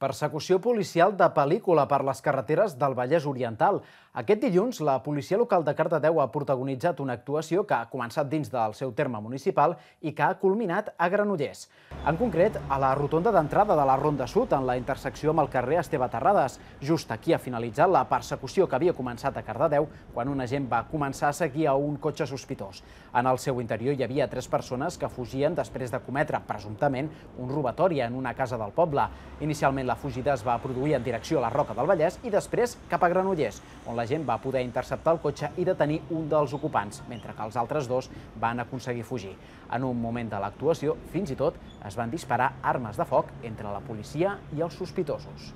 Persecució policial de pel·lícula per les carreteres del Vallès Oriental. Aquest dilluns, la policia local de Cardedeu ha protagonitzat una actuació que ha començat dins del seu terme municipal i que ha culminat a Granollers. En concret, a la rotonda d'entrada de la Ronda Sud, en la intersecció amb el carrer Esteve Terrades. Just aquí ha finalitzat la persecució que havia començat a Cardedeu quan un agent va començar a seguir a un cotxe sospitós. En el seu interior hi havia tres persones que fugien després de cometre, presumptament, un robatori en una casa del poble. Inicialment, la fugida es va produir en direcció a la Roca del Vallès i després cap a Granollers, on la gent va poder interceptar el cotxe i detenir un dels ocupants, mentre que els altres dos van aconseguir fugir. En un moment de l'actuació, fins i tot, es van disparar armes de foc entre la policia i els sospitosos.